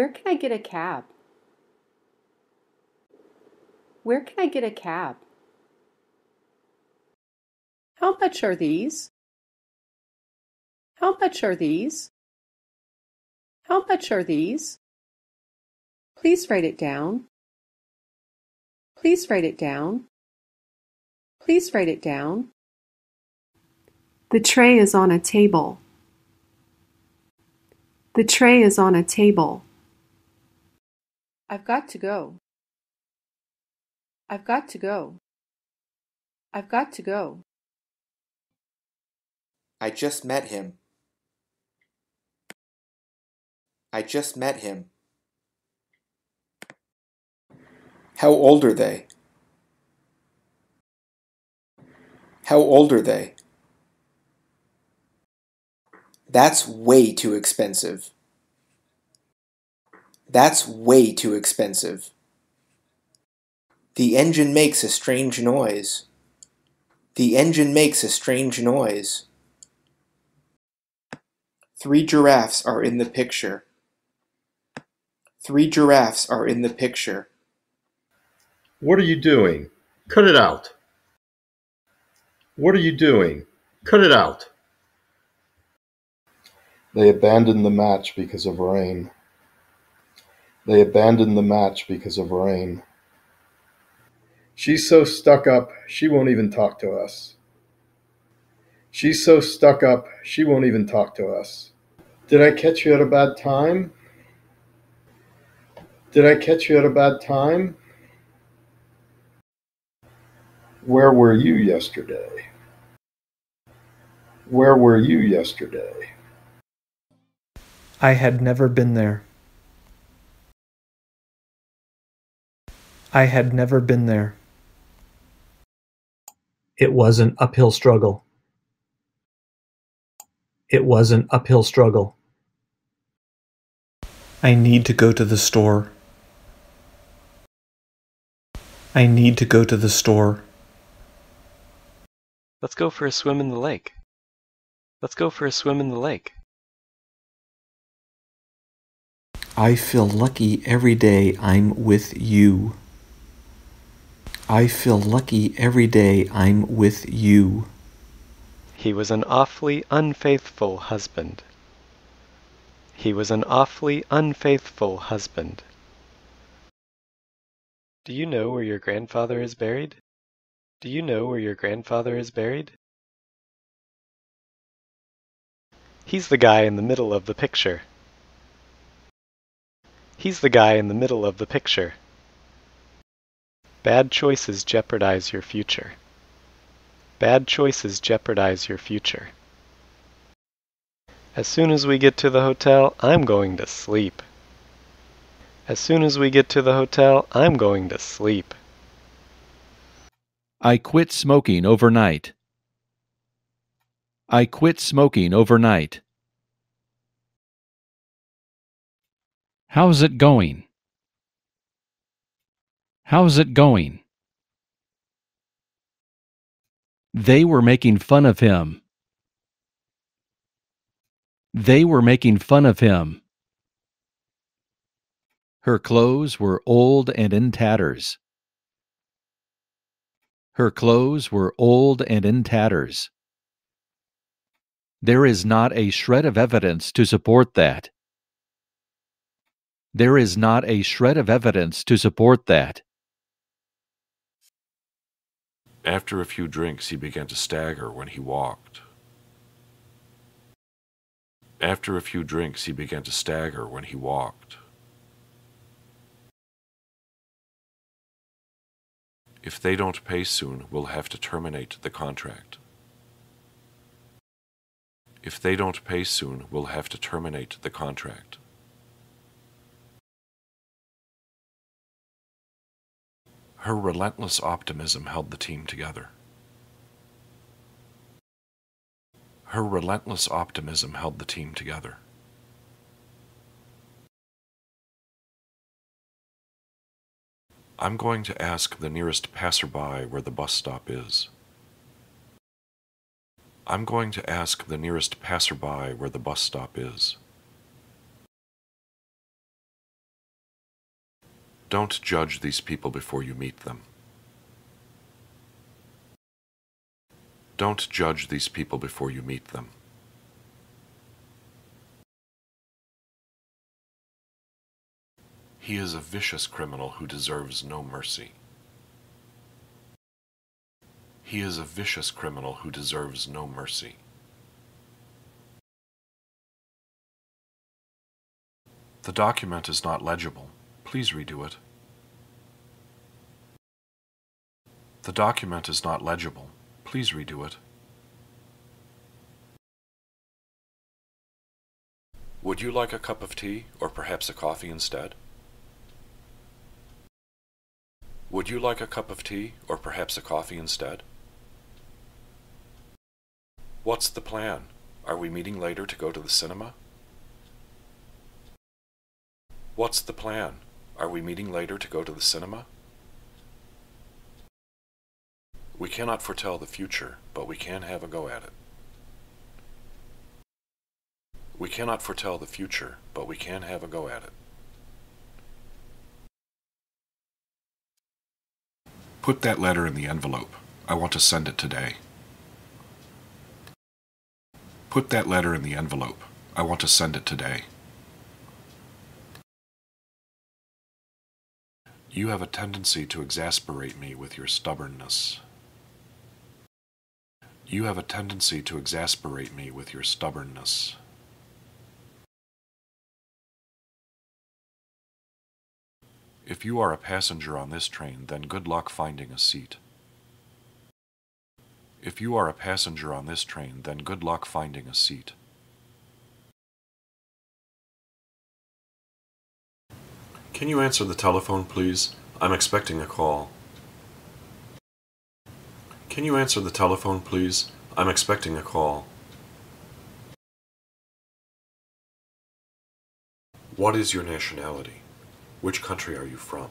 Where can I get a cab? Where can I get a cab? How much are these? How much are these? How much are these? Please write it down. Please write it down. Please write it down. The tray is on a table. The tray is on a table. I've got to go. I've got to go. I've got to go. I just met him. I just met him. How old are they? How old are they? That's way too expensive. That's way too expensive. The engine makes a strange noise. The engine makes a strange noise. Three giraffes are in the picture. Three giraffes are in the picture. What are you doing? Cut it out. What are you doing? Cut it out. They abandoned the match because of rain. They abandoned the match because of rain. She's so stuck up, she won't even talk to us. She's so stuck up, she won't even talk to us. Did I catch you at a bad time? Did I catch you at a bad time? Where were you yesterday? Where were you yesterday? I had never been there. I had never been there. It was an uphill struggle. It was an uphill struggle. I need to go to the store. I need to go to the store. Let's go for a swim in the lake. Let's go for a swim in the lake. I feel lucky every day I'm with you. I feel lucky every day I'm with you. He was an awfully unfaithful husband. He was an awfully unfaithful husband. Do you know where your grandfather is buried? Do you know where your grandfather is buried? He's the guy in the middle of the picture. He's the guy in the middle of the picture. Bad choices jeopardize your future. Bad choices jeopardize your future. As soon as we get to the hotel, I'm going to sleep. As soon as we get to the hotel, I'm going to sleep. I quit smoking overnight. I quit smoking overnight. How's it going? How's it going? They were making fun of him. They were making fun of him. Her clothes were old and in tatters. Her clothes were old and in tatters. There is not a shred of evidence to support that. There is not a shred of evidence to support that. After a few drinks, he began to stagger when he walked. After a few drinks, he began to stagger when he walked. If they don't pay soon, we'll have to terminate the contract. If they don't pay soon, we'll have to terminate the contract. Her relentless optimism held the team together. Her relentless optimism held the team together. I'm going to ask the nearest passerby where the bus stop is. I'm going to ask the nearest passerby where the bus stop is. Don't judge these people before you meet them. Don't judge these people before you meet them. He is a vicious criminal who deserves no mercy. He is a vicious criminal who deserves no mercy. The document is not legible. Please redo it. The document is not legible. Please redo it. Would you like a cup of tea or perhaps a coffee instead? Would you like a cup of tea or perhaps a coffee instead? What's the plan? Are we meeting later to go to the cinema? What's the plan? Are we meeting later to go to the cinema? We cannot foretell the future, but we can have a go at it. We cannot foretell the future, but we can have a go at it. Put that letter in the envelope. I want to send it today. Put that letter in the envelope. I want to send it today. You have a tendency to exasperate me with your stubbornness. You have a tendency to exasperate me with your stubbornness. If you are a passenger on this train, then good luck finding a seat. If you are a passenger on this train, then good luck finding a seat. Can you answer the telephone, please? I'm expecting a call. Can you answer the telephone, please? I'm expecting a call. What is your nationality? Which country are you from?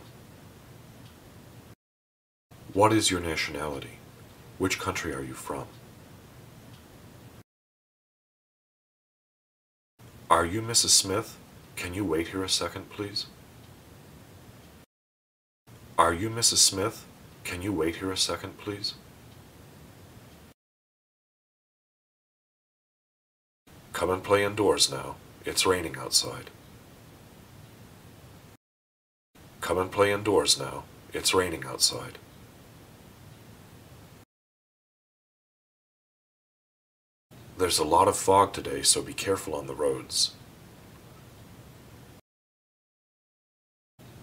What is your nationality? Which country are you from? Are you Mrs. Smith? Can you wait here a second, please? Are you Mrs. Smith? Can you wait here a second, please? Come and play indoors now. It's raining outside. Come and play indoors now. It's raining outside. There's a lot of fog today, so be careful on the roads.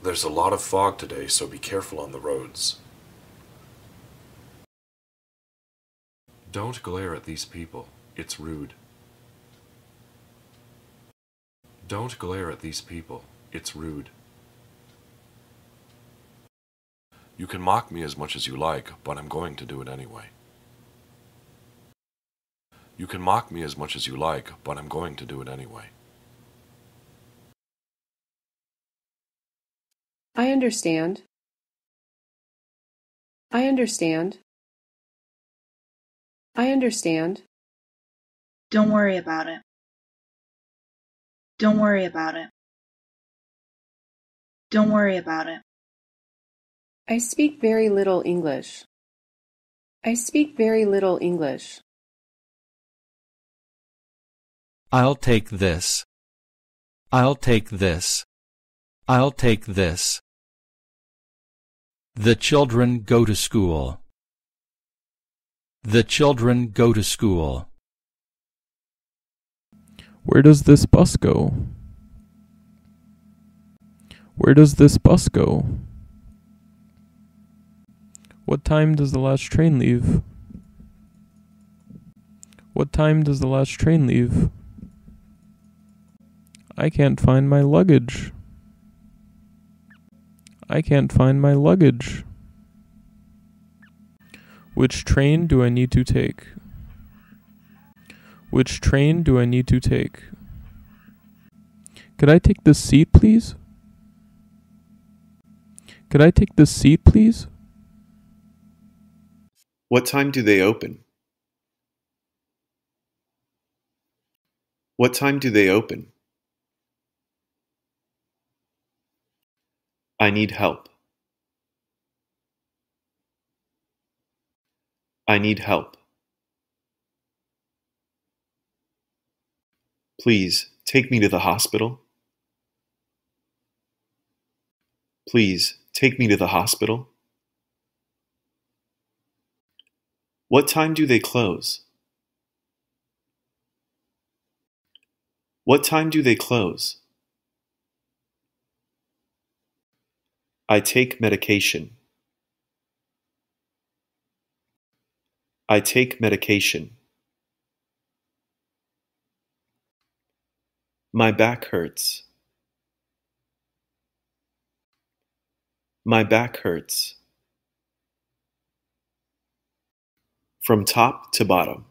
There's a lot of fog today, so be careful on the roads. Don't glare at these people. It's rude. Don't glare at these people. It's rude. You can mock me as much as you like, but I'm going to do it anyway. You can mock me as much as you like, but I'm going to do it anyway. I understand. I understand. I understand. Don't worry about it. Don't worry about it. Don't worry about it. I speak very little English. I speak very little English. I'll take this. I'll take this. I'll take this. The children go to school. The children go to school. Where does this bus go? Where does this bus go? What time does the last train leave? What time does the last train leave? I can't find my luggage. I can't find my luggage. Which train do I need to take? Which train do I need to take? Could I take this seat, please? Could I take this seat, please? What time do they open? What time do they open? I need help. I need help. Please take me to the hospital. Please take me to the hospital. What time do they close? What time do they close? I take medication. I take medication. My back hurts. My back hurts. From top to bottom.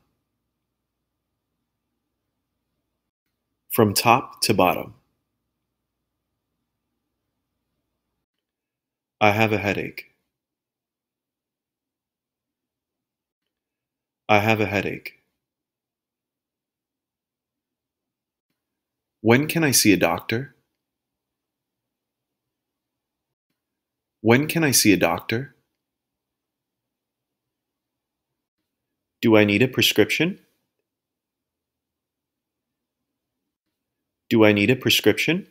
From top to bottom. I have a headache. I have a headache. When can I see a doctor? When can I see a doctor? Do I need a prescription? Do I need a prescription?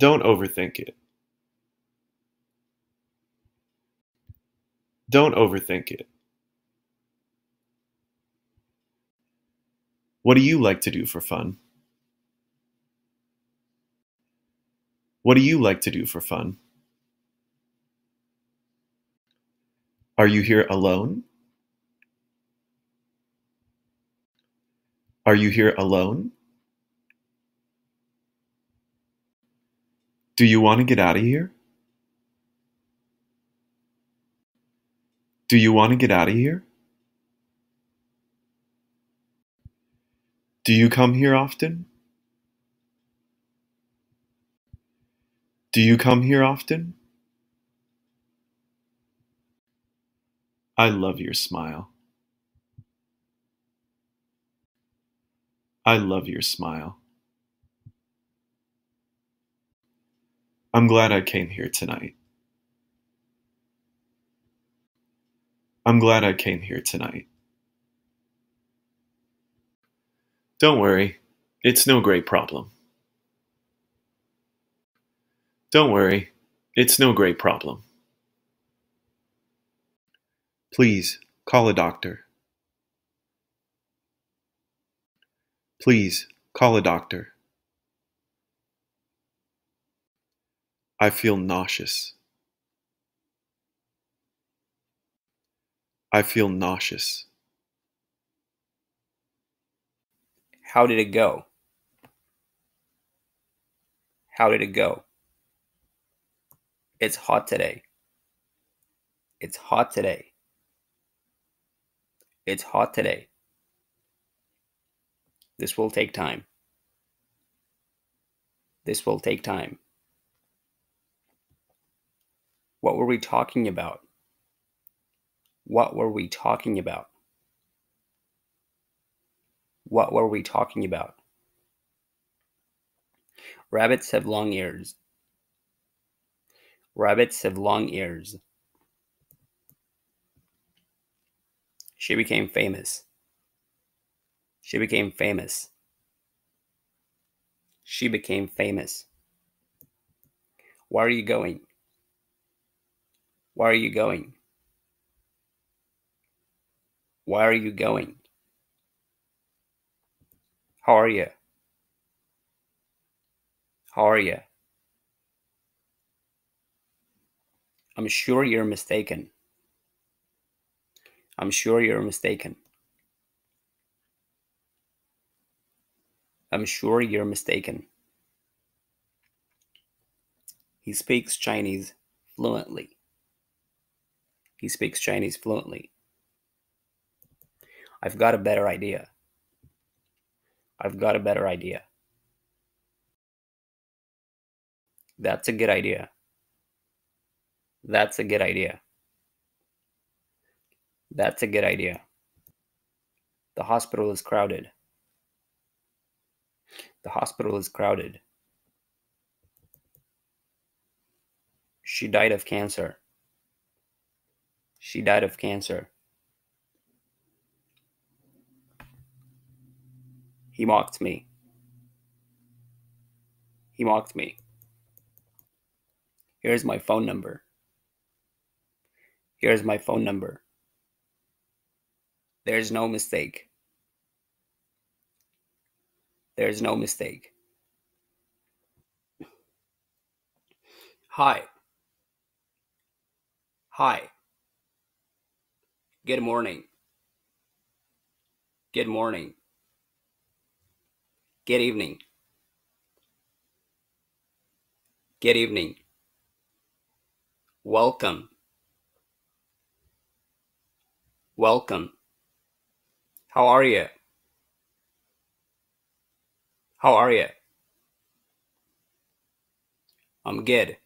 Don't overthink it. Don't overthink it. What do you like to do for fun? What do you like to do for fun? Are you here alone? Are you here alone? Do you want to get out of here? Do you want to get out of here? Do you come here often? Do you come here often? I love your smile. I love your smile. I'm glad I came here tonight. I'm glad I came here tonight. Don't worry, it's no great problem. Don't worry, it's no great problem. Please call a doctor. Please call a doctor. I feel nauseous. I feel nauseous. How did it go? How did it go? It's hot today. It's hot today. It's hot today. This will take time. This will take time. What were we talking about? What were we talking about? What were we talking about? Rabbits have long ears. Rabbits have long ears. She became famous. She became famous. She became famous. Where are you going? Where are you going? Where are you going? How are you? How are you? I'm sure you're mistaken. I'm sure you're mistaken. I'm sure you're mistaken. He speaks Chinese fluently. He speaks Chinese fluently. I've got a better idea. I've got a better idea. That's a good idea. That's a good idea. That's a good idea. The hospital is crowded. The hospital is crowded. She died of cancer. She died of cancer. He mocked me. He mocked me. Here's my phone number. Here's my phone number. There's no mistake. There's no mistake. Hi. Hi. Good morning. Good morning. Good evening. Good evening. Welcome. Welcome. How are you? How are you? I'm good.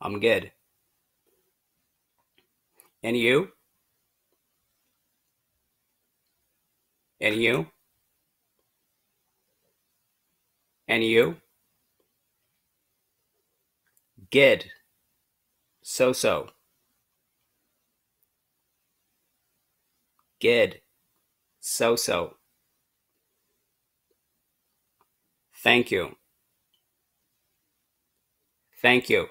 I'm good. And you? And you? And you? Good. So so. Good. So so. Thank you. Thank you.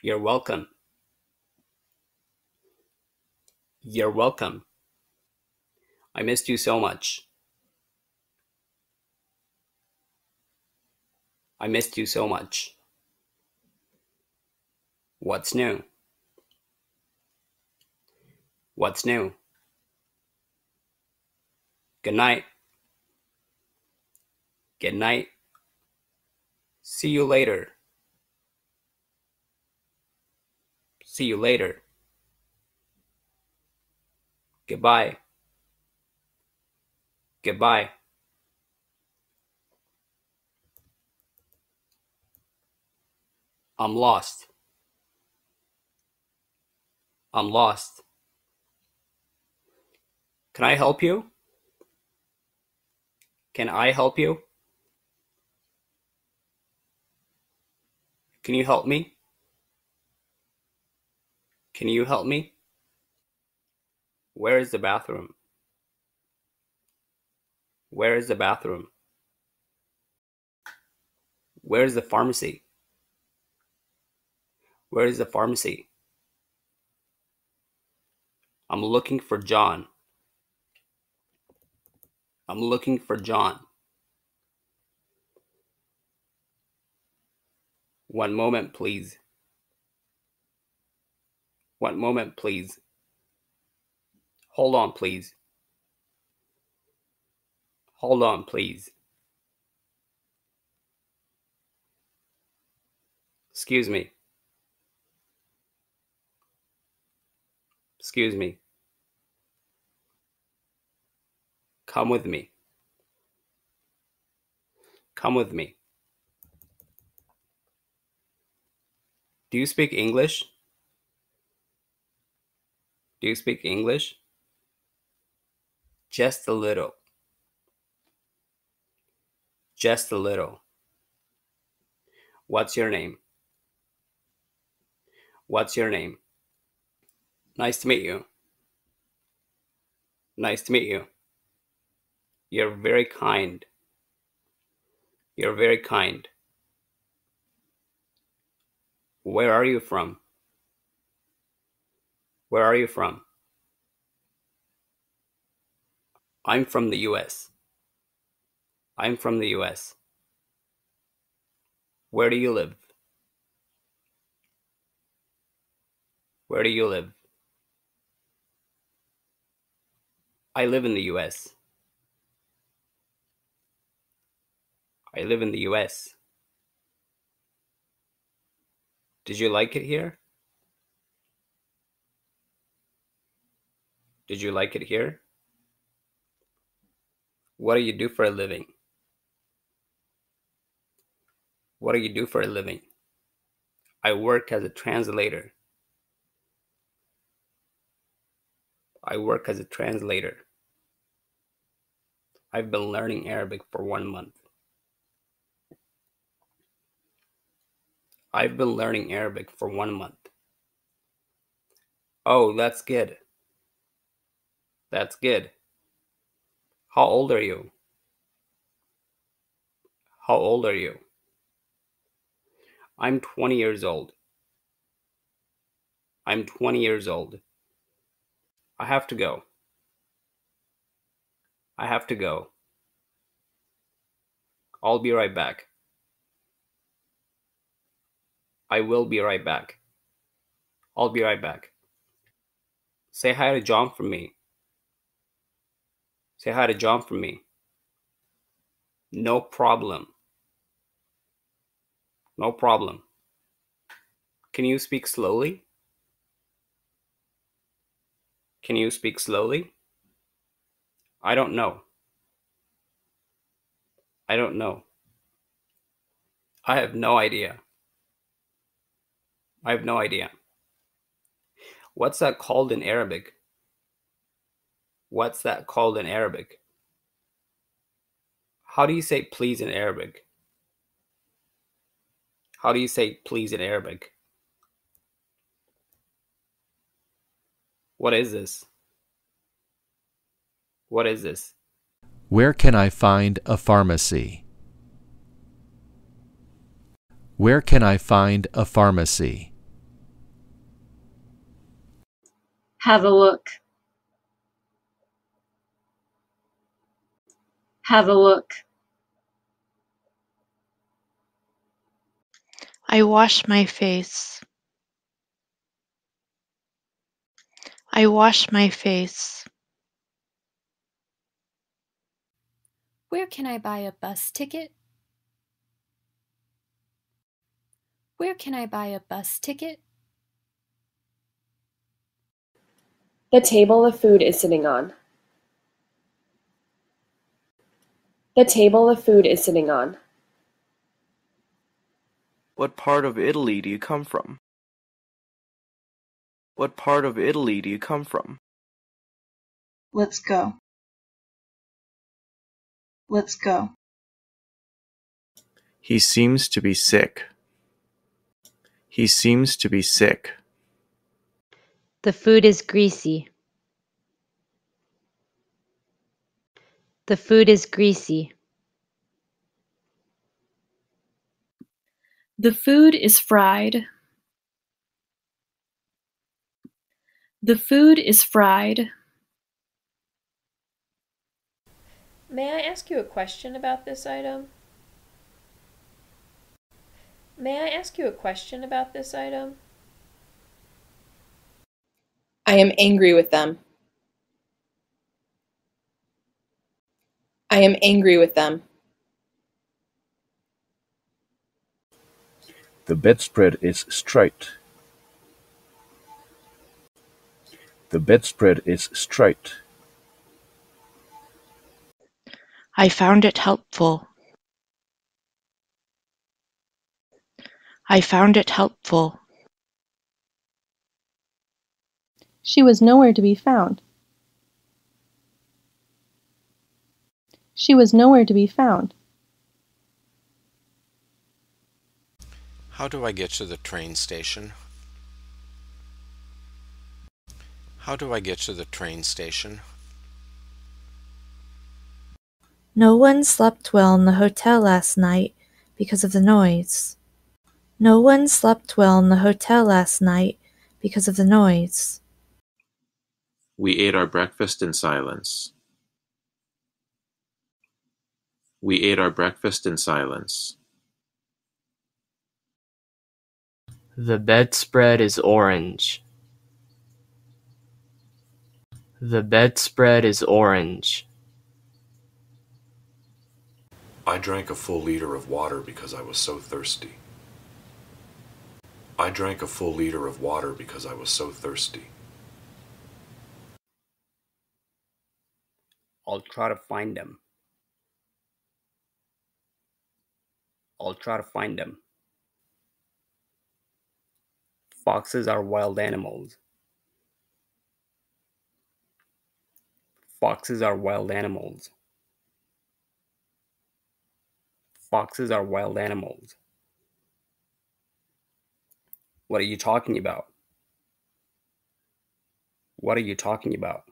You're welcome. You're welcome. I missed you so much. I missed you so much. What's new? What's new? Good night. Good night. See you later. See you later. Goodbye. Goodbye. I'm lost. I'm lost. Can I help you? Can I help you? Can you help me? Can you help me? Where is the bathroom? Where is the bathroom? Where is the pharmacy? Where is the pharmacy? I'm looking for John. I'm looking for John. One moment, please. One moment, please. Hold on, please. Hold on, please. Excuse me. Excuse me. Come with me. Come with me. Do you speak English? Do you speak English? Just a little. Just a little. What's your name? What's your name? Nice to meet you. Nice to meet you. You're very kind. You're very kind. Where are you from? Where are you from? I'm from the US. I'm from the US. Where do you live? Where do you live? I live in the US. I live in the US. Did you like it here? Did you like it here? What do you do for a living? What do you do for a living? I work as a translator. I work as a translator. I've been learning Arabic for one month. I've been learning Arabic for one month. Oh, that's good. That's good. How old are you? How old are you? I'm 20 years old. I'm 20 years old. I have to go. I have to go. I'll be right back. I will be right back. I'll be right back. Say hi to John for me. Say hi to John for me. No problem. No problem. Can you speak slowly? Can you speak slowly? I don't know. I don't know. I have no idea. I have no idea. What's that called in Arabic? What's that called in Arabic? How do you say please in Arabic? How do you say please in Arabic? What is this? What is this? Where can I find a pharmacy? Where can I find a pharmacy? Have a look. have a look. I wash my face. I wash my face. Where can I buy a bus ticket? Where can I buy a bus ticket? The table the food is sitting on. The table the food is sitting on. What part of Italy do you come from? What part of Italy do you come from? Let's go. Let's go. He seems to be sick. He seems to be sick. The food is greasy. The food is greasy. The food is fried. The food is fried. May I ask you a question about this item? May I ask you a question about this item? I am angry with them. I am angry with them. The bedspread is straight. The bedspread is straight. I found it helpful. I found it helpful. She was nowhere to be found, She was nowhere to be found. How do I get to the train station? How do I get to the train station? No one slept well in the hotel last night because of the noise. No one slept well in the hotel last night because of the noise. We ate our breakfast in silence. We ate our breakfast in silence. The bedspread is orange. The bedspread is orange. I drank a full liter of water because I was so thirsty. I drank a full liter of water because I was so thirsty. I'll try to find them. I'll try to find them. Foxes are wild animals. Foxes are wild animals. Foxes are wild animals. What are you talking about? What are you talking about?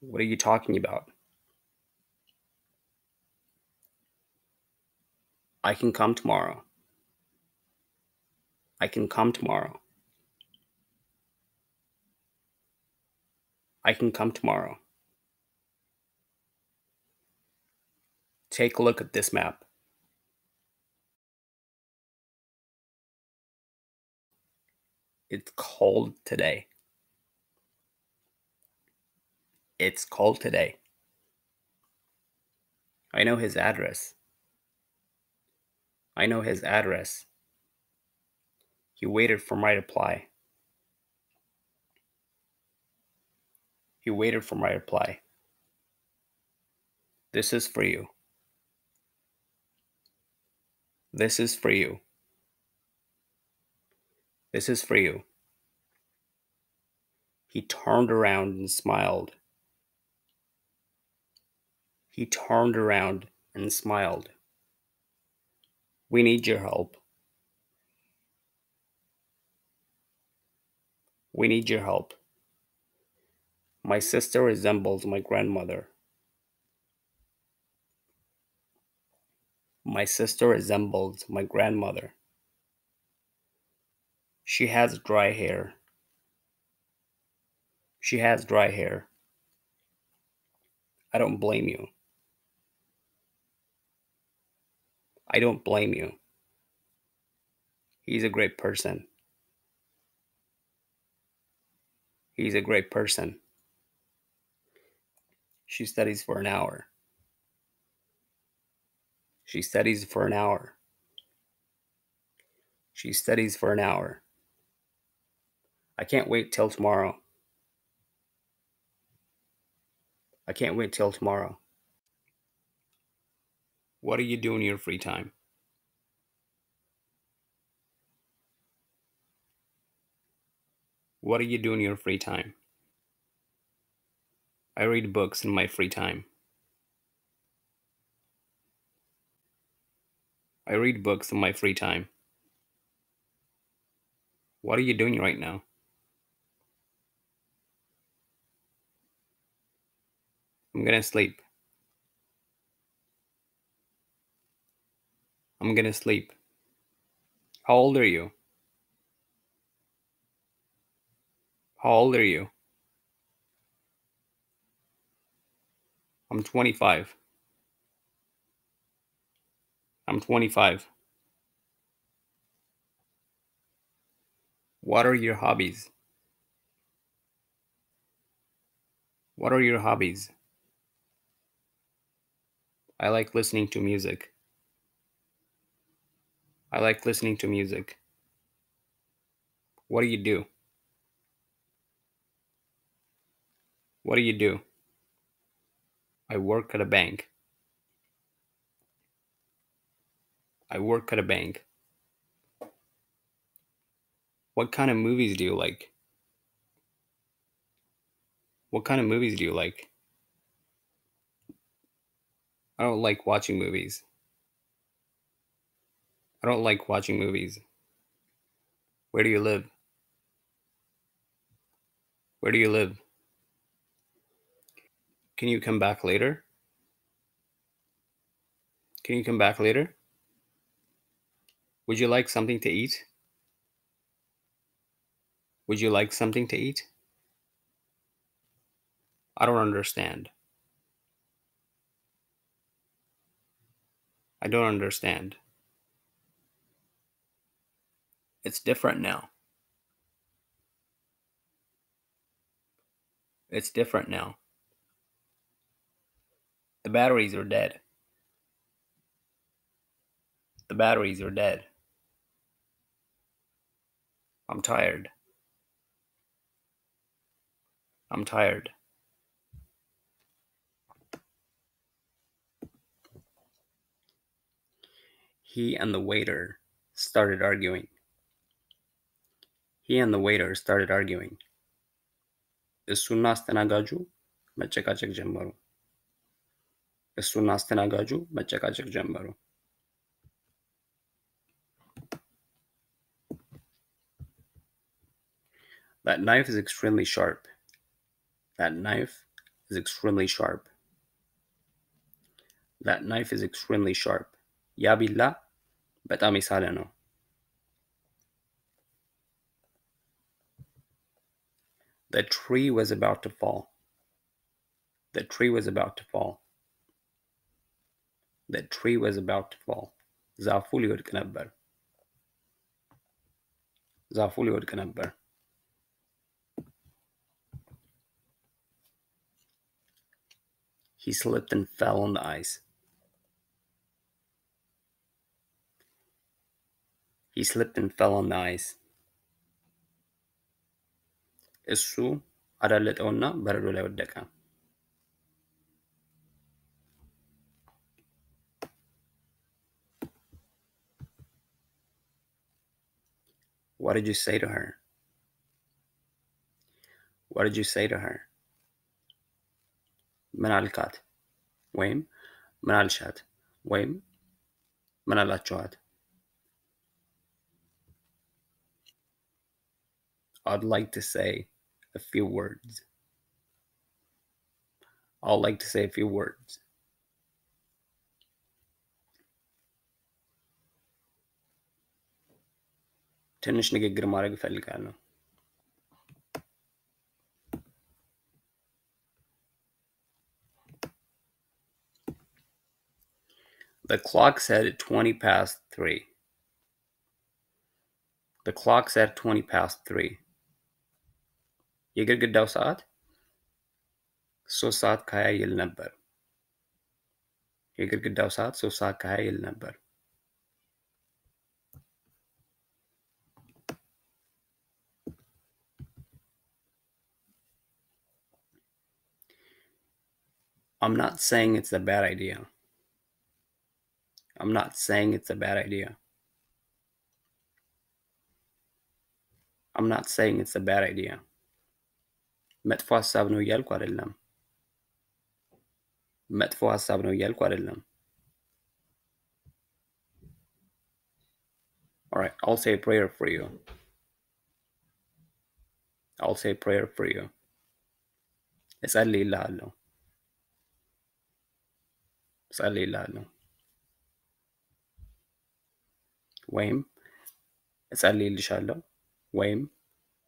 What are you talking about? I can come tomorrow. I can come tomorrow. I can come tomorrow. Take a look at this map. It's cold today. It's cold today. I know his address. I know his address. He waited for my reply. He waited for my reply. This is for you. This is for you. This is for you. He turned around and smiled. He turned around and smiled. We need your help. We need your help. My sister resembles my grandmother. My sister resembles my grandmother. She has dry hair. She has dry hair. I don't blame you. I don't blame you. He's a great person. He's a great person. She studies for an hour. She studies for an hour. She studies for an hour. I can't wait till tomorrow. I can't wait till tomorrow. What are you doing in your free time? What are you doing in your free time? I read books in my free time. I read books in my free time. What are you doing right now? I'm gonna sleep. I'm gonna sleep. How old are you? How old are you? I'm 25. I'm 25. What are your hobbies? What are your hobbies? I like listening to music. I like listening to music. What do you do? What do you do? I work at a bank. I work at a bank. What kind of movies do you like? What kind of movies do you like? I don't like watching movies. I don't like watching movies. Where do you live? Where do you live? Can you come back later? Can you come back later? Would you like something to eat? Would you like something to eat? I don't understand. I don't understand. It's different now. It's different now. The batteries are dead. The batteries are dead. I'm tired. I'm tired. He and the waiter started arguing. He and the waiter started arguing. እሱና አስተናጋጁ መጨቃጨቅ ጀመሩ። እሱና አስተናጋጁ መጨቃጨቅ ጀመሩ። That knife is extremely sharp. That knife is extremely sharp. That knife is extremely sharp. Yabila, betami በጣም የሳለ The tree was about to fall. The tree was about to fall. The tree was about to fall. ዛፉ ሊወድቅ ነበር። ዛፉ ሊወድቅ ነበር። He slipped and fell on the ice. He slipped and fell on the ice. እሱ አዳለጠውና በረዶ ላይ ወደቀ። What did you say to her? What did you say to her? ምን አልካት ወይም ምን አልሻት ወይም ምን አላችኋት? I'd like to say a few words. I'll like to say a few words. ትንሽ ንግግር ማድረግ እፈልጋለሁ። The clock said 20 past 3. The clock said 20 past 3. የግድግዳው ሰዓት ሶስት ሰዓት ከሀያ ይል ነበር። የግድግዳው ሰዓት ሶስት ሰዓት ከሀያ ይል ነበር። I'm not saying it's a bad idea. I'm not saying it's a bad idea. I'm not saying it's a bad idea. መጥፎ ሀሳብ ነው እያልኩ አይደለም። መጥፎ ሀሳብ ነው እያልኩ አይደለም። All right, I'll say a prayer for you. I'll say a prayer for you. እጸልይልሃለሁ እጸልይልሃለሁ ወይም እጸልይልሻለሁ ወይም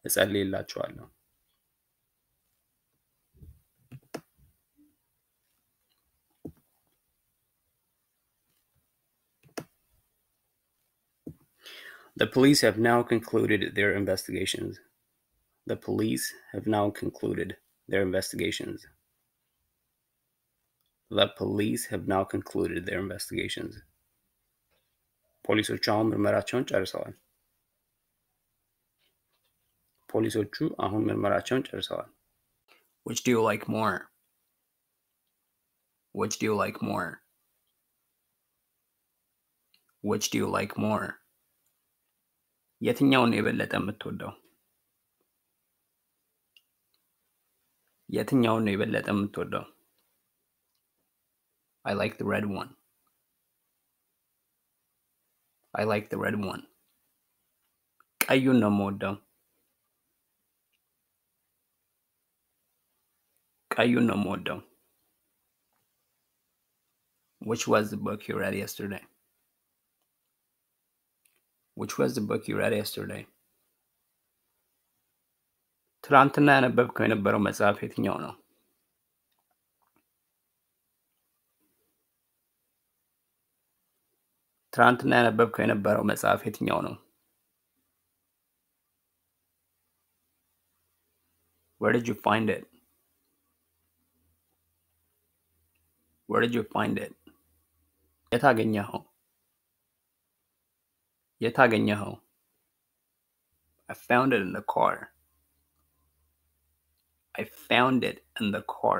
እጸልይላችኋለሁ። The police have now concluded their investigations. The police have now concluded their investigations. The police have now concluded their investigations. ፖሊሶቹ ምርመራቸውን ጨርሰዋል። ፖሊሶቹ አሁን ምርመራቸውን ጨርሰዋል። Which do you like more? Which do you like more? Which do you like more? የትኛውን የበለጠ የምትወደው? የትኛውን ነው የበለጠ የምትወደው? I like the red one. I like the red one. ቀዩን ነው የምወደው። ቀዩን ነው የምወደው። Which was the book you read yesterday? which was the book you read yesterday። ትናንትና ያነበብከው የነበረው መጽሐፍ የትኛው ነው? ትናንትና ያነበብከው የነበረው መጽሐፍ የትኛው ነው? Where did you find it? Where did you find it? የት አገኘኸው? የት አገኘኸው? I found it in the car. I found it in the car.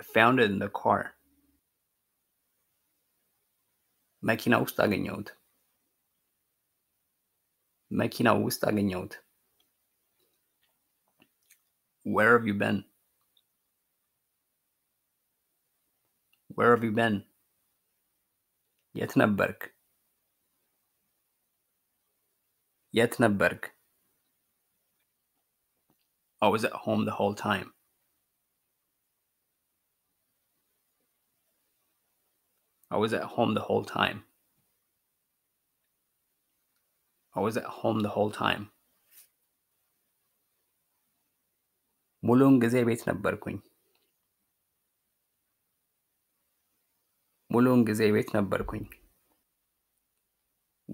I found it in the car. መኪና ውስጥ አገኘሁት። መኪና ውስጥ አገኘሁት። Where have you been? Where have you been? የት ነበርክ? Yekaterinburg. I was at home the whole time. I was at home the whole time. I was at home the whole time. ሙሉውን ጊዜ ቤት ነበርኩኝ። ጊዜ ቤት ነበርኩኝ።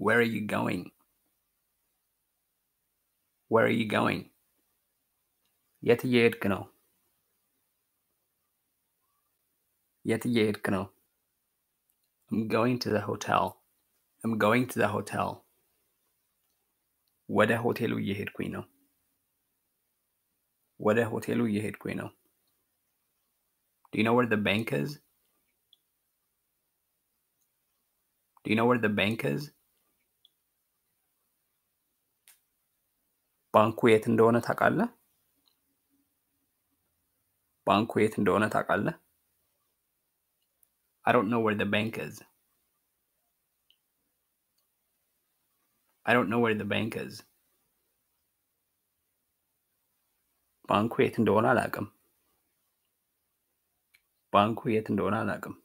Where are you going? Where are you going? Yeti yed kano. Yeti yed kano. I'm going to the hotel. I'm going to the hotel. hotel ወደ What a hotel ወደ you እየሄድኩኝ ነው። Do you know where the bank is? Do you know where the bank is? ባንኩ የት እንደሆነ ታውቃለህ? ባንኩ የት እንደሆነ ታውቃለህ? I don't know where the bank is. I don't know where the bank is. ባንኩ የት እንደሆነ አላውቅም። ባንኩ የት እንደሆነ አላውቅም።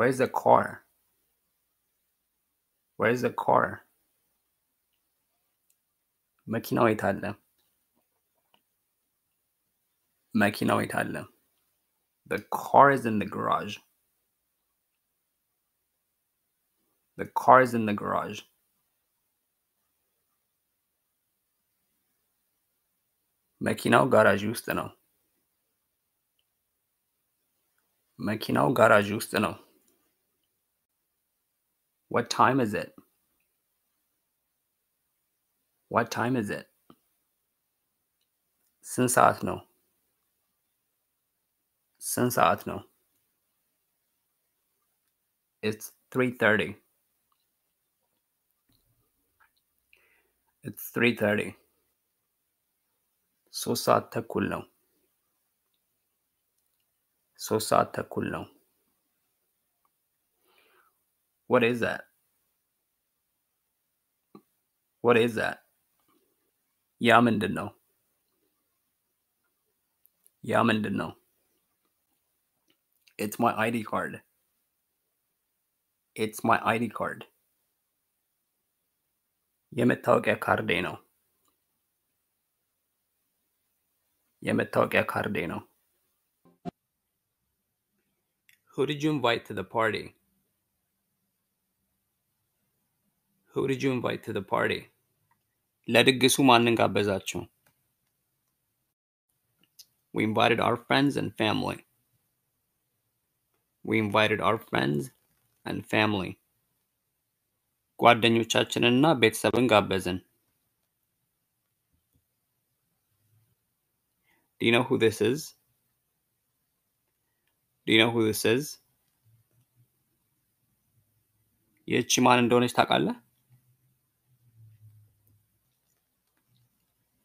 Where's the car? Where's the car? መኪናው የት አለ? መኪናው የት አለ? The car is in the garage. The car is in the garage. መኪናው ጋራዥ ውስጥ ነው። መኪናው ጋራዥ ውስጥ ነው። What time is it? What time is it? Sensational. Sensational. It's 3:30. It's 3:30. ሶሳተ እኩል ነው። ሶስት What is that? What is that? didn't know. didn't know. it's my id card it's my id card yemetag cardeno yemetag Cardino. who did you invite to the party? Who did you invite to the party? ለድግሱ ማንን ጋበዛችሁ? We invited our friends and family. We invited our friends and family. ጓደኞቻችንና ቤተሰብን ጋበዝን። Do you know who this is? Do you know who this is? ይህቺ ማን እንደሆነች ታውቃለህ?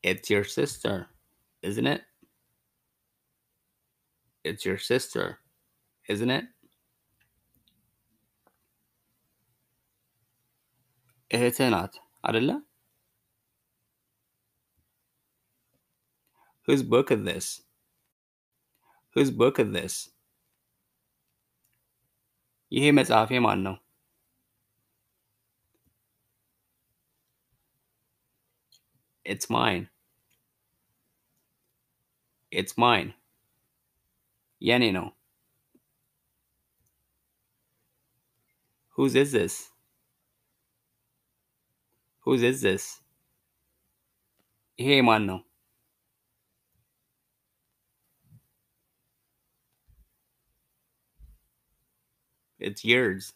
It's your sister, isn't it? It's your sister, isn't it? እህትህ ናት አይደለ? Whose book is this? Whose book is this? ይሄ መጽሐፌ ማን ነው? It's mine. It's mine. Yanino. Whose is this? Whose is this? Hey, mano. It's yours.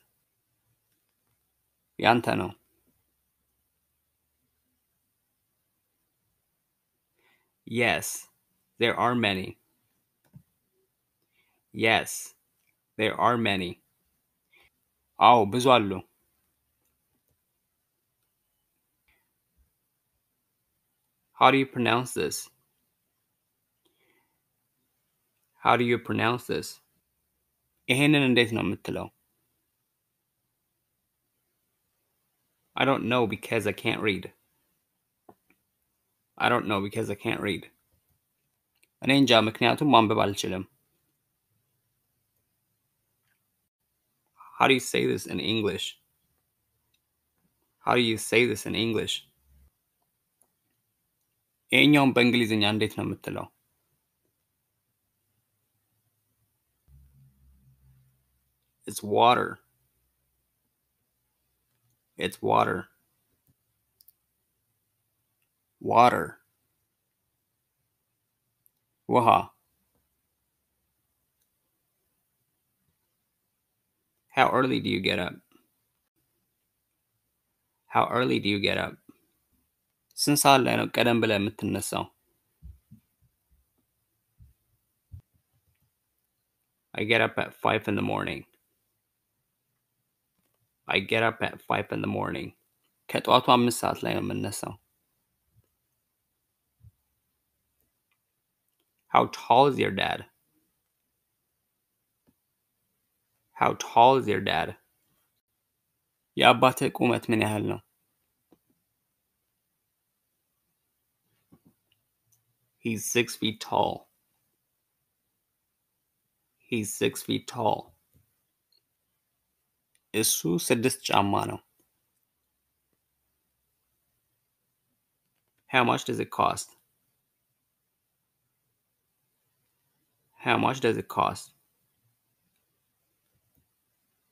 Yantano. Yes, there are many. Yes, there are many. Oh, ብዙ How do you pronounce this? How do you pronounce this? ይሄንን እንዴት ነው የምትለው? I don't know because I can't read. I don't know because I can't read. Għalhekk ġa miknijat u ma nbibalċilhom. How do you say this in English? How do you say this in English? Ejnjom b'Ingliżinja ndet nagħmiltilhom. It's water. It's water. Water. Waha. How early do you get up? How early do you get up? ስንት ሰዓት ላይ ነው ቀደም ብለህ የምትነሳው? I get up at 5 in the morning. I get up at 5 in the morning. ከጠዋቱ አምስት ሰዓት ላይ ነው የምነሳው። How tall is your dad? How tall is your dad? የአባትህ ቁመት ምን ያህል ነው? He's six feet tall. He's six feet tall. እሱ ስድስት ጫማ ነው። How much does it cost? How much does it cost?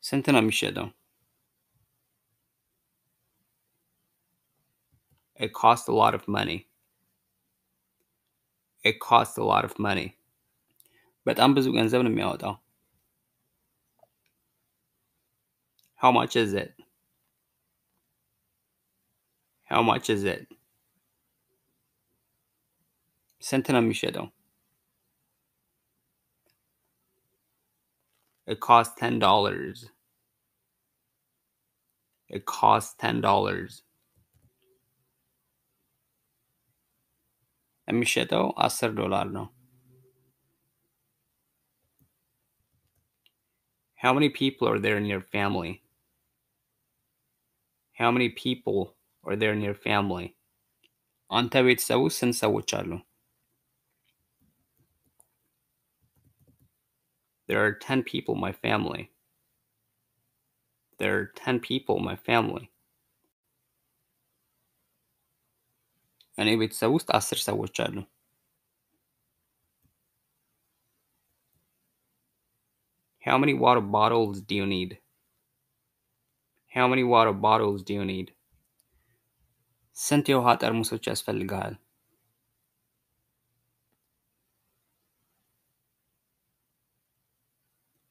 Centena mi It costs a lot of money. It costs a lot of money. But How much is it? How much is it? ስንት ነው It costs ten dollars. It costs ten dollars. میشه aser dolarno. How many people are there in your family? How many people are there in your family? أنت بتسوي سنسوي There are 10 people in my family. There are 10 people in my family. أنا بيتسا وسط عصر سوّج How many water bottles do you need? How many water bottles do you need? Sentio hat أرمسوش أسفل الجهل.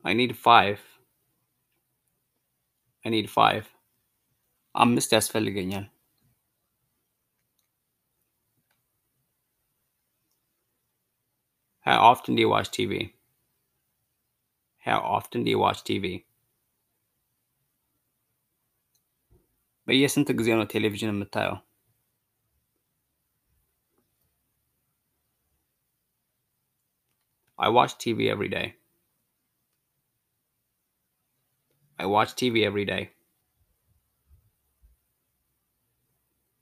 I need five. I need five. I'm Mr. Asfeliganyan. How often do you watch TV? How often do you watch TV? But yes, i the talking about television and Matteo. I watch TV every day. I watch TV every day.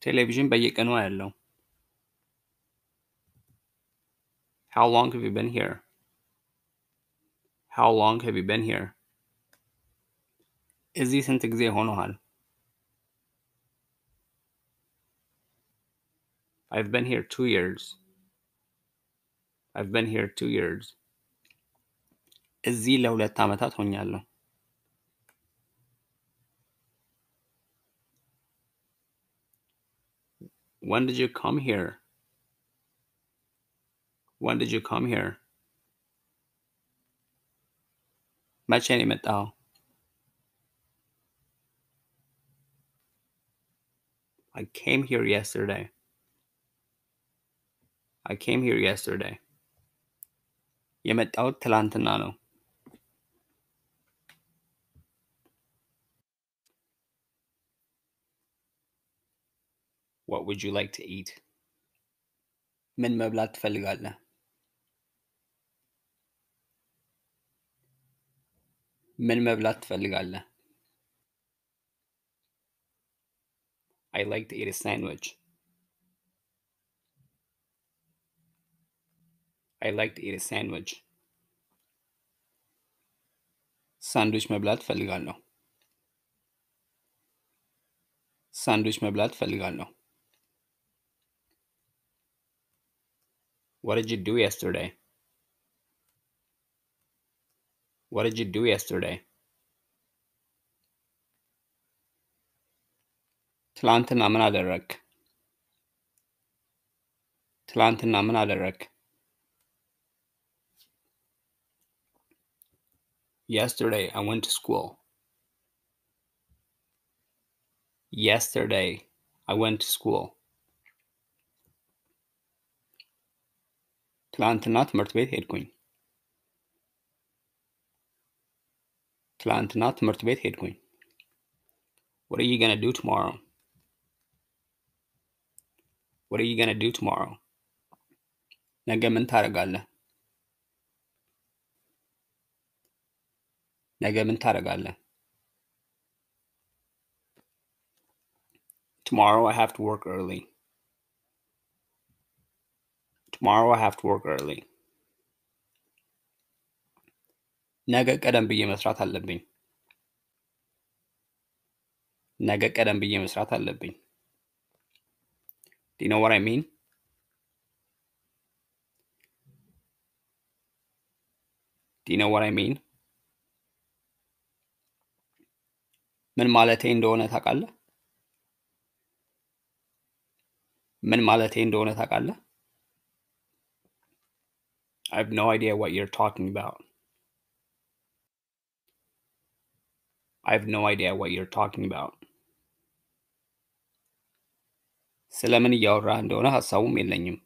Television በየቀኑ አያለው። How long have you been here? How long have you been here? እዚህ ስንት ጊዜ ሆኖሃል? I've been here two years. I've been here two years. እዚህ ለሁለት ዓመታት ሆኛለሁ። When did you come here? When did you come here? Match any metal. I came here yesterday. I came here yesterday. የመጣሁት ትላንትና ነው። What would you like to eat? من مبلات فلقالنا. من مبلات فلقالنا. I like to eat a sandwich. I like to eat a sandwich. Sandwich mablat feligano. Sandwich mablat feligano. What did you do yesterday? What did you do yesterday? ትላንትና ምን አደረግ? ትላንትና ምን አደረግ? Yesterday I went to school. Yesterday I went to school. ትላንትና ትምህርት ቤት ሄድኩኝ። ትላንትና ትምህርት ቤት ሄድኩኝ። What are you gonna do tomorrow? What are you gonna do tomorrow? ነገ ምን ታደርጋለህ? ነገ ምን ታደርጋለህ? Tomorrow I have to work early. tomorrow I have to work early። ነገ ቀደም ብዬ መስራት አለብኝ። ነገ ቀደም ብዬ መስራት አለብኝ። Do you know what I mean? Do you know what I mean? ምን ማለቴ እንደሆነ ታውቃለህ? ምን ማለቴ እንደሆነ ታውቃለህ? I have no idea what you're talking about. I have no idea what you're talking about. ስለምን እያወራህ እንደሆነ ሀሳቡም የለኝም።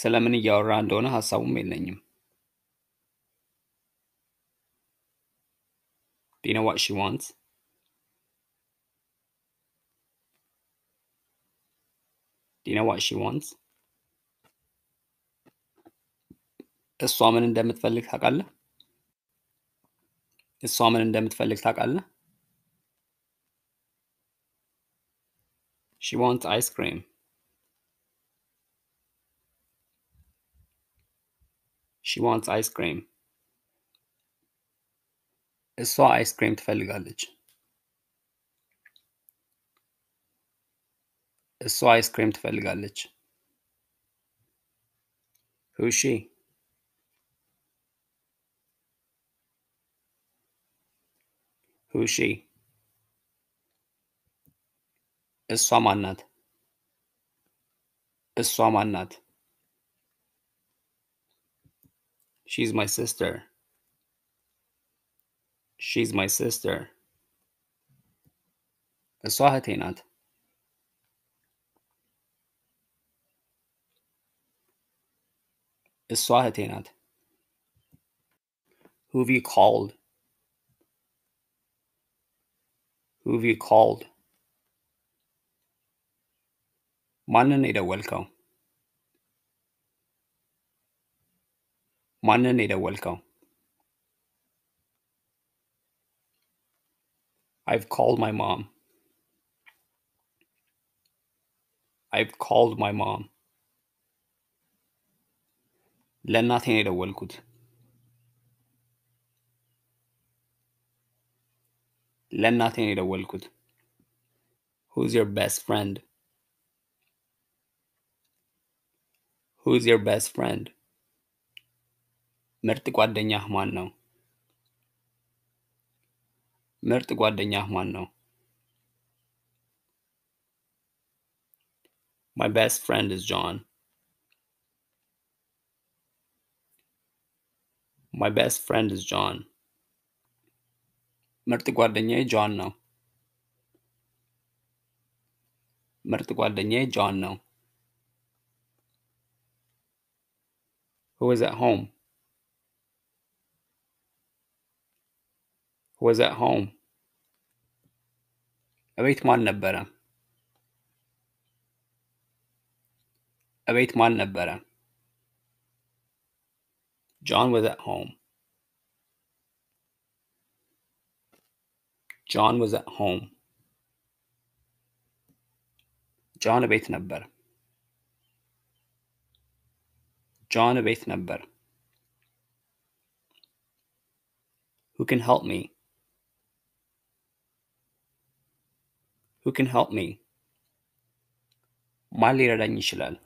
ስለምን እያወራህ እንደሆነ ሀሳቡም የለኝም። Do you know what she wants? Do you know what she wants? እሷ ምን እንደምትፈልግ ታውቃለህ? እሷ ምን እንደምትፈልግ ታውቃለህ? She wants ice cream. She wants ice cream. እሷ አይስክሬም ትፈልጋለች። እሷ አይስክሬም ትፈልጋለች። Who's she? Who is she? እሷ ማን Is እሷ She's my sister. She's my sister. እሷ እህቴ ናት። እሷ እህቴ ናት። Who've you called? Who have you called? Mananita welcome. Mananita welcome. I've called my mom. I've called my mom. لأن أثنين إلى ለእናቴ ነው የደወልኩት። ሁዝ ዮር ቤስት ፍሬንድ ሁዝ ዮር ቤስት ፍሬንድ ምርጥ ጓደኛህ ማን ነው? ምርጥ ጓደኛህ ማን ነው? My best friend is John. My best friend is John. ምርጥ ጓደኛዬ ጆን ነው። ምርጥ ጓደኛዬ ጆን ነው። Who is at home? Who is at home? እቤት ማን ነበረ? እቤት ማን ነበረ? John was at home. John was at home. جان بيت نبر جان بيت نبر Who can help me? Who can help me? ما اللي ردني شلال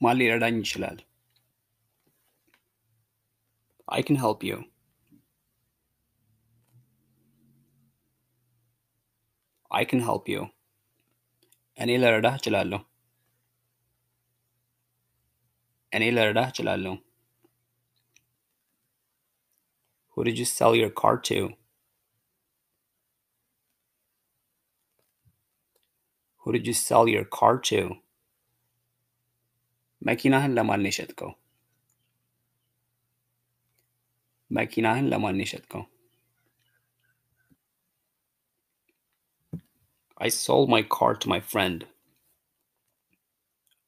ما اللي I can help you. I can help you. Any إلى chalalo. Any أنا chalalo. Who did you sell your car to? Who did you sell your car to? ماكينة هلا مال ko mäkinään lamannishetko? I sold my car to my friend.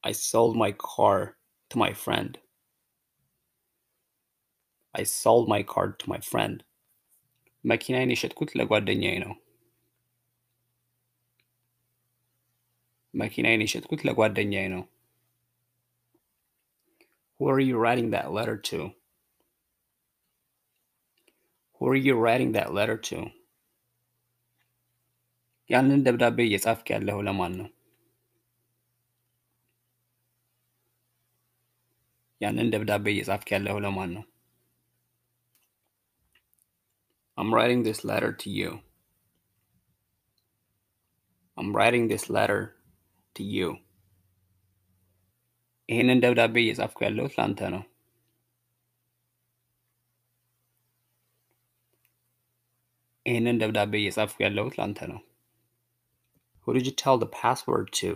I sold my car to my friend. I sold my car to my friend. መኪናዬን የሸጥኩት ለጓደኛዬ ነው። መኪናዬን የሸጥኩት ለጓደኛዬ ነው። Who are you writing that letter to? Who are you writing that letter to? ያንን ደብዳቤ እየጻፍክ ያለኸው ለማን ነው? ያንን ደብዳቤ እየጻፍክ ለማን ነው? I'm writing this letter to you. I'm writing this letter to you. ይህንን ደብዳቤ እየጻፍኩ ያለሁት ነው። ይህንን ደብዳቤ እየጻፍኩ ያለሁት ላንተ ነው። Who did you tell the password to?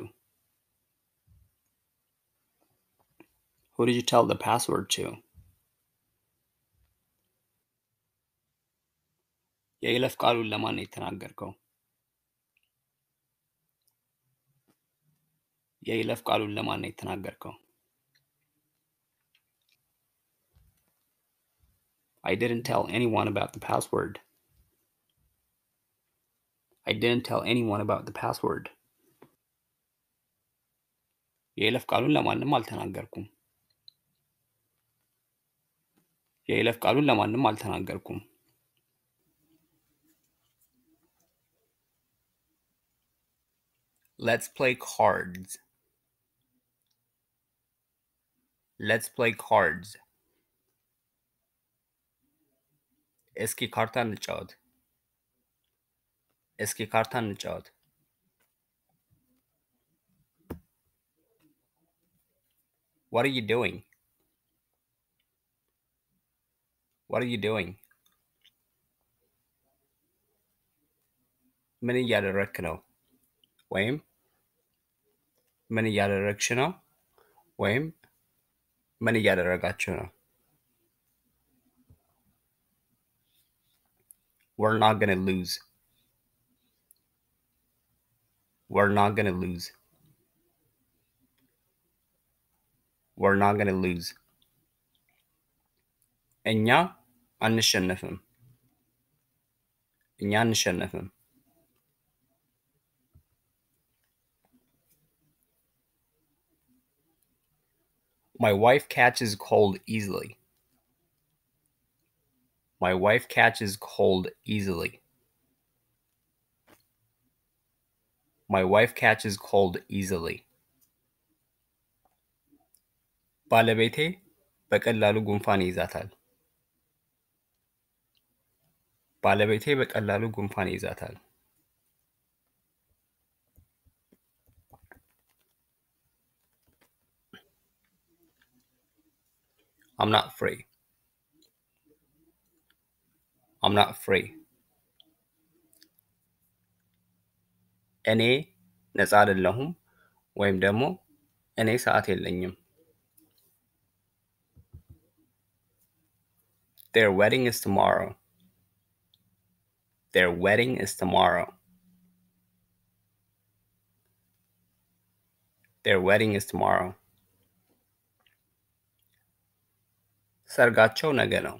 Who did you tell the password to? የይለፍ ቃሉን ለማን ነው የተናገርከው? የይለፍ ቃሉን ለማን ነው የተናገርከው? I didn't tell anyone about the password. I didn't tell anyone about the password. የይለፍ ቃሉን ለማንም አልተናገርኩም። የይለፍ ቃሉን ለማንም አልተናገርኩም። Let's play cards. Let's play cards. እስኪ ካርታ እንጫወት። እስኪ ካርታ እንጫወት። What are you doing? What are you doing? ምን እያደረግክ ነው? ወይም ምን እያደረግሽ ነው? ወይም ምን እያደረጋችሁ ነው? We're not gonna lose. We're not going to lose. We're not going to lose. እኛ አንሸነፍም። እኛ አንሸነፍም። My wife catches cold easily. My wife catches cold easily. My wife catches cold easily. ባለቤቴ በቀላሉ ጉንፋን ይይዛታል። ባለቤቴ በቀላሉ ጉንፋን ይይዛታል። I'm not free. I'm not free. እኔ ነፃ አይደለሁም ወይም ደግሞ እኔ ሰዓት የለኝም። Their wedding is tomorrow. Their wedding is tomorrow. Their wedding is tomorrow. ሰርጋቸው ነገ ነው።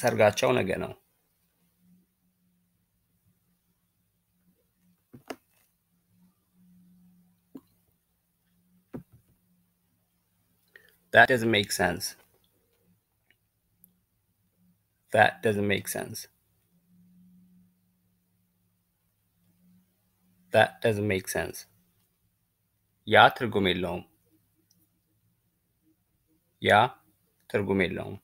ሰርጋቸው ነገ ነው። That doesn't make sense. That doesn't make sense. That doesn't make sense. Ya थर्गुमेल Ya या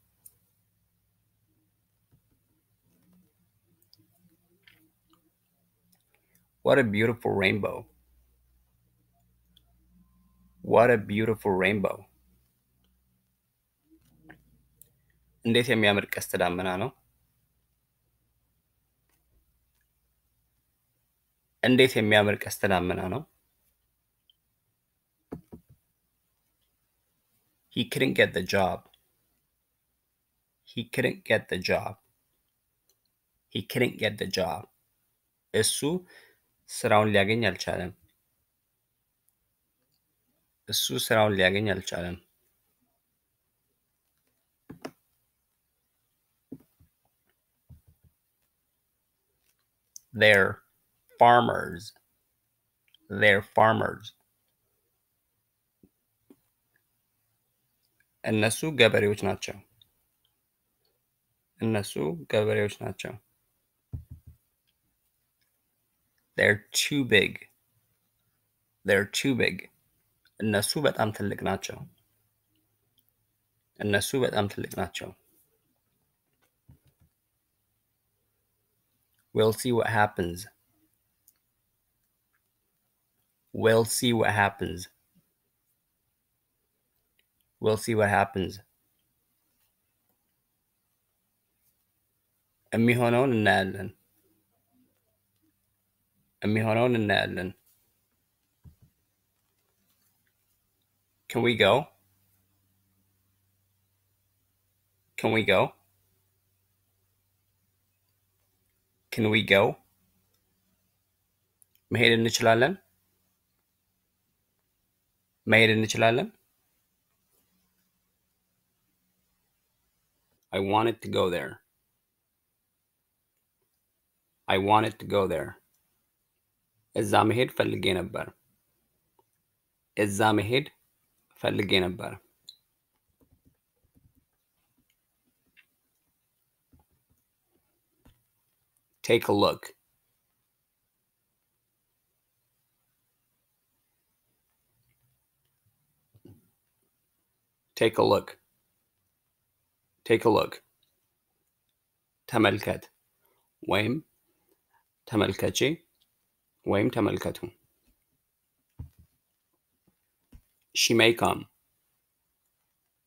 What a beautiful rainbow. What a beautiful rainbow. እንዴት የሚያምር ቀስተ ደመና ነው! እንዴት የሚያምር ቀስተ ደመና ነው! He couldn't get the job. He couldn't get the job. He couldn't get the job. እሱ ስራውን ሊያገኝ አልቻለም። እሱ ስራውን ሊያገኝ አልቻለም። They're farmers. They're farmers. እነሱ ገበሬዎች ናቸው። እነሱ ገበሬዎች ናቸው። They're too big. They're too big. እነሱ በጣም ትልቅ ናቸው። እነሱ በጣም ትልቅ ናቸው። We'll see what happens. We'll see what happens. We'll see what happens. Emmi honon nälen. Emmi honon nälen. Can we go? Can we go? can we go መሄድ እንችላለን መሄድ እንችላለን I wanted to go there. I wanted to go there. እዛ መሄድ ፈልጌ ነበር። እዛ መሄድ ፈልጌ ነበር። Take a look. Take a look. Take a look. تملكت ويم تملكتي ويم تملكته She may come.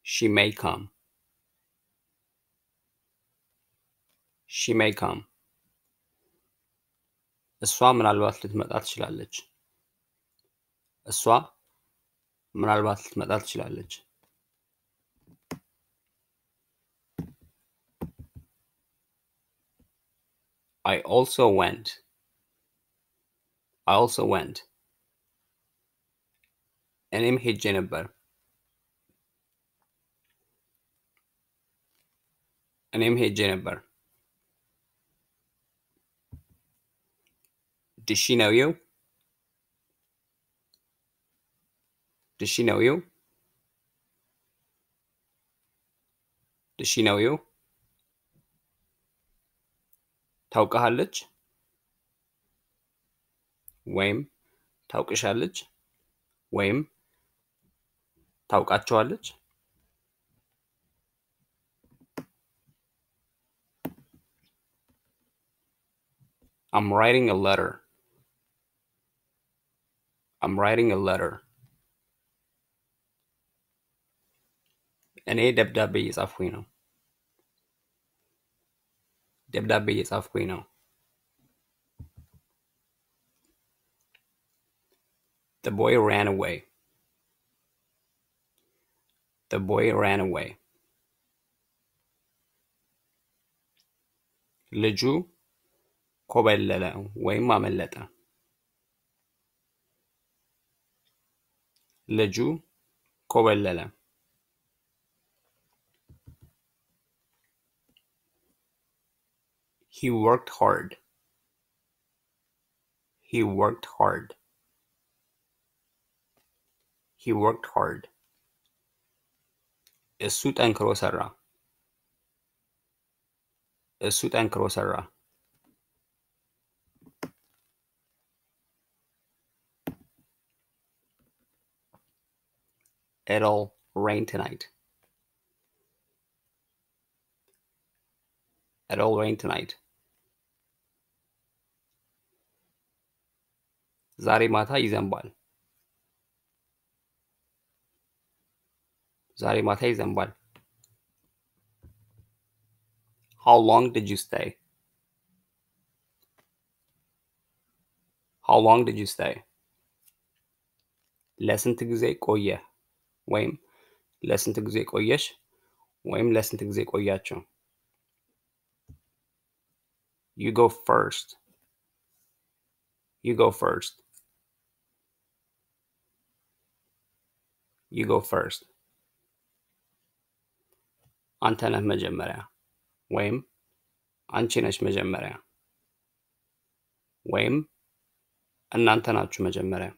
She may come. She may come. እሷ ምናልባት ልትመጣ ትችላለች። እሷ ምናልባት ልትመጣ ትችላለች። I also went. I also went. እኔም ሄጄ ነበር። እኔም ሄጄ ነበር። Does she know you? Does she know you? Does she know you? ታውቀሃለች ወይም ታውቅሻለች ወይም ታውቃቸዋለች? I'm writing a letter. I'm writing a letter. And A is Afuino. Deb W is Afuino. The boy ran away. The boy ran away. ልጁ ኮበለለ ወይም አመለጠ። Lejeune, Covellela. He worked hard. He worked hard. He worked hard. እሱ ጠንክሮ ሰራ። እሱ ጠንክሮ ሰራ። It'll rain tonight. It'll rain tonight. ዛሬ ማታ ይዘንባል። ዛሬ ማታ ይዘንባል። How long did you stay? How long did you stay? ለስንት ጊዜ yeah. ወይም ለስንት ጊዜ ቆየሽ ወይም ለስንት ጊዜ ቆያቸው? You go first. You go first. You go first. አንተ ነህ መጀመሪያ ወይም አንቺ ነሽ መጀመሪያ ወይም እናንተ ናችሁ መጀመሪያ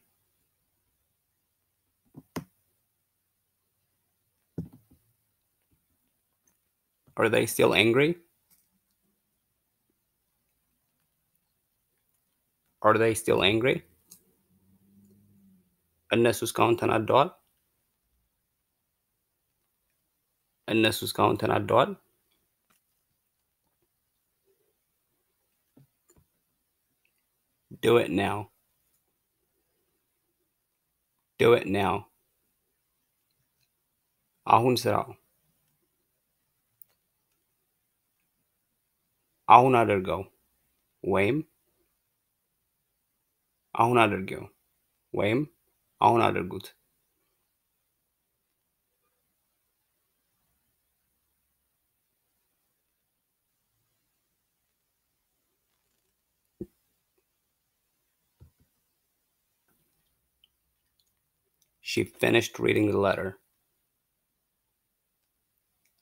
Are they still angry? Are they still angry? እነሱ እስካሁን ተናደዋል። እነሱ እስካሁን ተናደዋል። Do it now. Do it now. አሁን ስራው a un adergău. Wame. A un adergău. Wame. A un adergut. She finished reading the letter.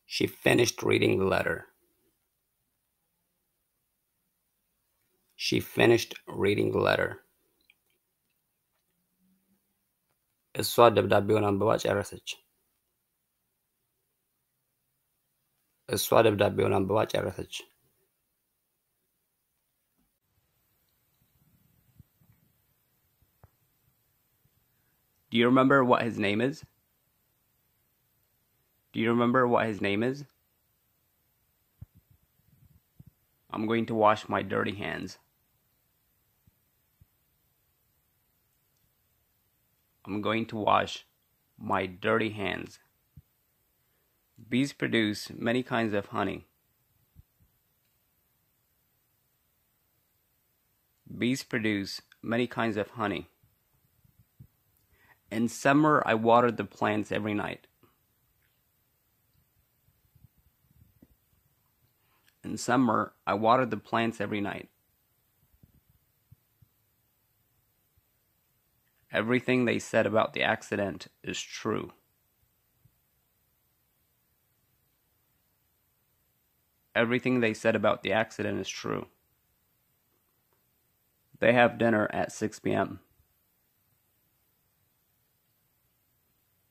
She finished reading the letter. She finished reading the letter. እሷ ደብዳቤውን አንብባ ጨረሰች። እሷ ደብዳቤውን አንብባ ጨረሰች። Do you remember what his name is? Do you remember what his name is? I'm going to wash my dirty hands. I'm going to wash my dirty hands. Bees produce many kinds of honey. Bees produce many kinds of honey. In summer, I water the plants every night. In summer, I water the plants every night. Everything they said about the accident is true. Everything they said about the accident is true. They have dinner at 6 p.m.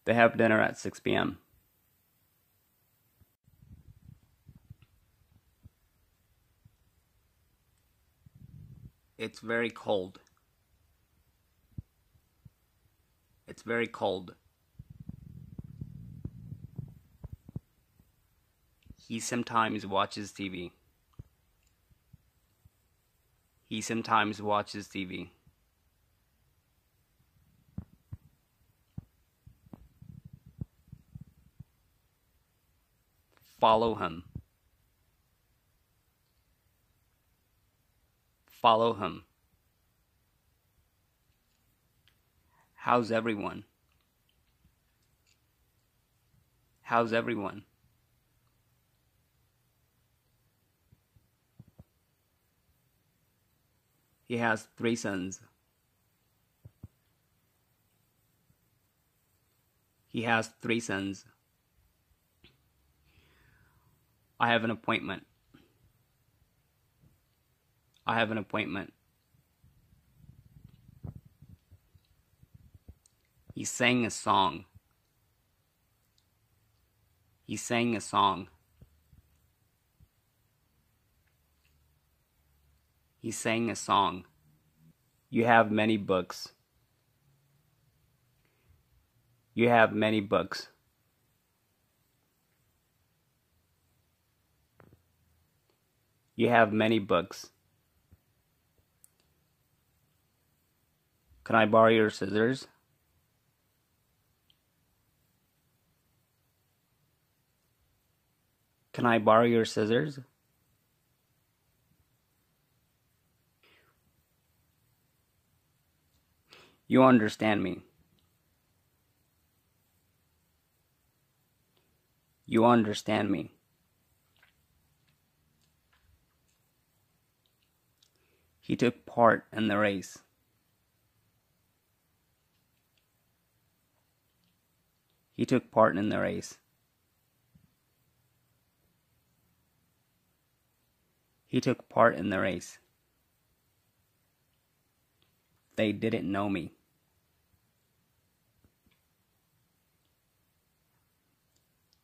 They have dinner at 6 p.m. It's very cold. It's very cold. He sometimes watches TV. He sometimes watches TV. Follow him. Follow him. How's everyone? How's everyone? He has three sons. He has three sons. I have an appointment. I have an appointment. He sang a song. He sang a song. He sang a song. You have many books. You have many books. You have many books. Can I borrow your scissors? Can I borrow your scissors? You understand me. You understand me. He took part in the race. He took part in the race. He took part in the race. They didn't know me.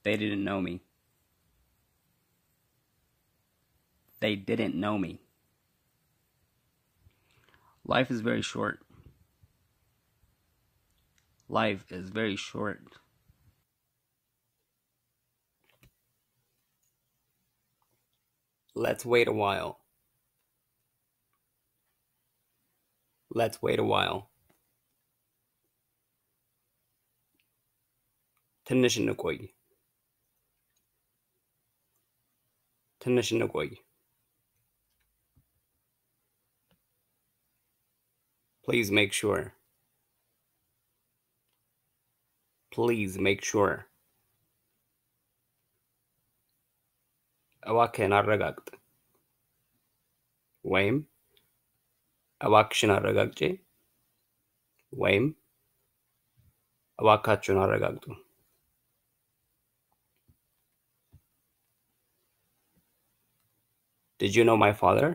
They didn't know me. They didn't know me. Life is very short. Life is very short. Let's wait a while. Let's wait a while. ትንሽ እንቆይ ትንሽ እንቆይ Please make sure. Please make sure. እባክህን አረጋግጥ ወይም እባክሽን አረጋግጬ ወይም እባካችሁን አረጋግጡ። Did you know my father?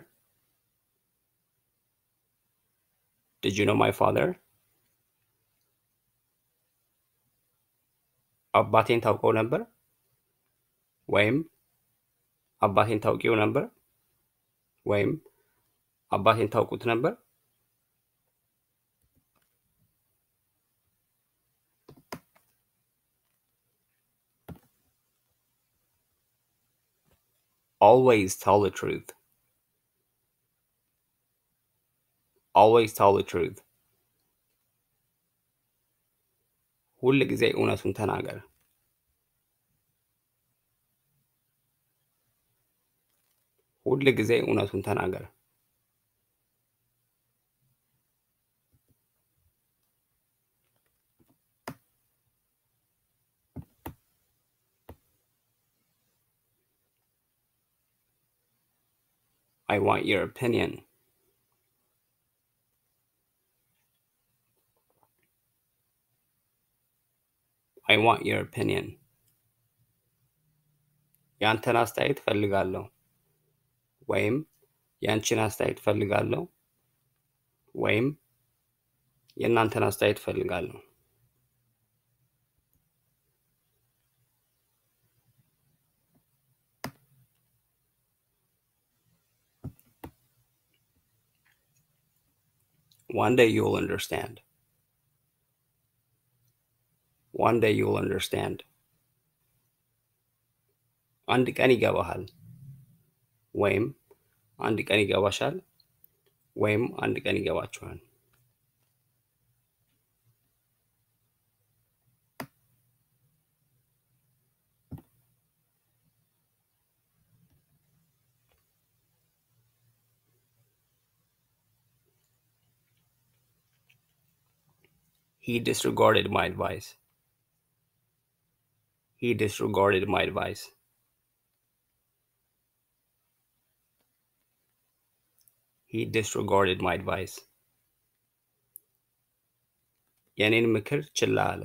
Did you know my father? አባቴን ታውቀው ነበር ወይም አባቴን ታውቂው ነበር ወይም አባቴን ታውቁት ነበር? Always tell the truth. Always tell the truth. ሁል ጊዜ እውነቱን ተናገር። ሁል ጊዜ እውነቱን ተናገር። I want your opinion. I want your opinion. ያንተን አስተያየት እፈልጋለሁ። ወይም የአንቺን አስተያየት ፈልጋለሁ ወይም የእናንተን አስተያየት ፈልጋለሁ። One day you'll understand. One day you'll understand. አንድ ቀን ይገባሃል። ወይም አንድ ቀን ይገባሻል ወይም አንድ ቀን ይገባችኋል። He disregarded my advice. He disregarded my advice. he disregarded my advice. የኔን ምክር ችላ አለ።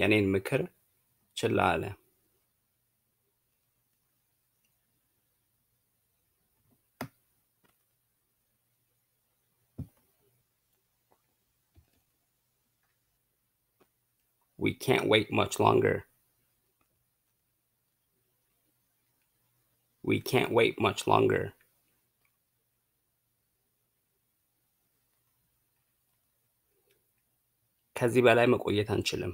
የኔን ምክር We can't wait much longer. We can't wait much longer. ከዚህ በላይ መቆየት አንችልም።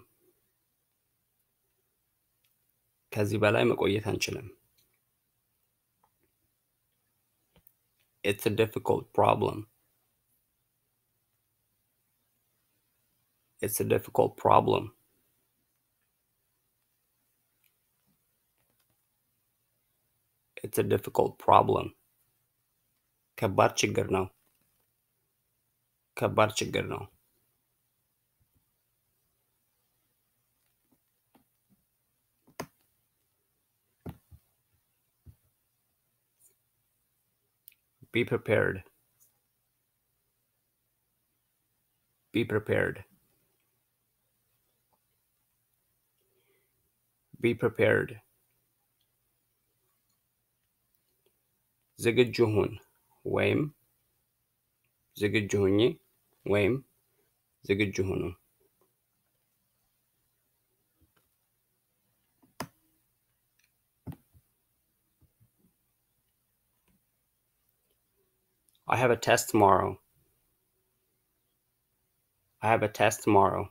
ከዚህ በላይ መቆየት አንችልም። It's a difficult problem. It's a difficult problem. it's a difficult problem. Kabar chigarno. Be prepared. Be prepared. Be prepared. ዝግጁ ሁን ወይም ዝግጁ ሁኚ ወይም ዝግጁ ሁኑ። I have a test tomorrow. I have a test tomorrow.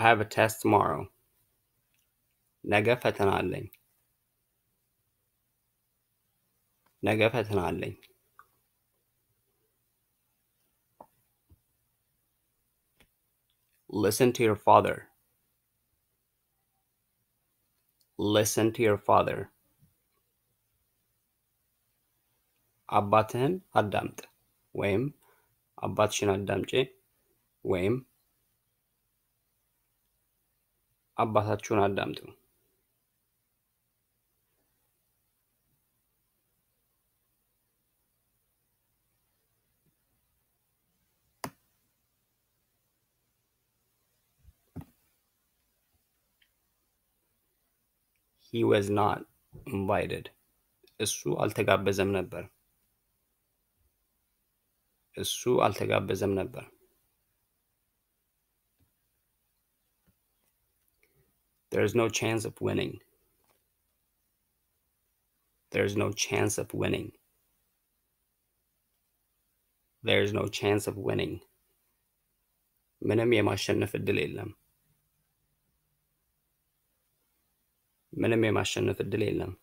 I have a test tomorrow. ነገ ፈተና አለኝ። ነገ ፈተና አለኝ። Listen to your father. Listen to your father. አባትህን አዳምጥ ወይም አባትሽን አዳምጪ ወይም አባታችሁን አዳምጡ። He was not invited. እሱ አልተጋበዘም ነበር እሱ አልተጋበዘም ነበር there is no chance of winning there is no chance of winning there is no chance of winning ምንም የማሸነፍ እድል የለም ምንም የማሸነፍ እድል የለም።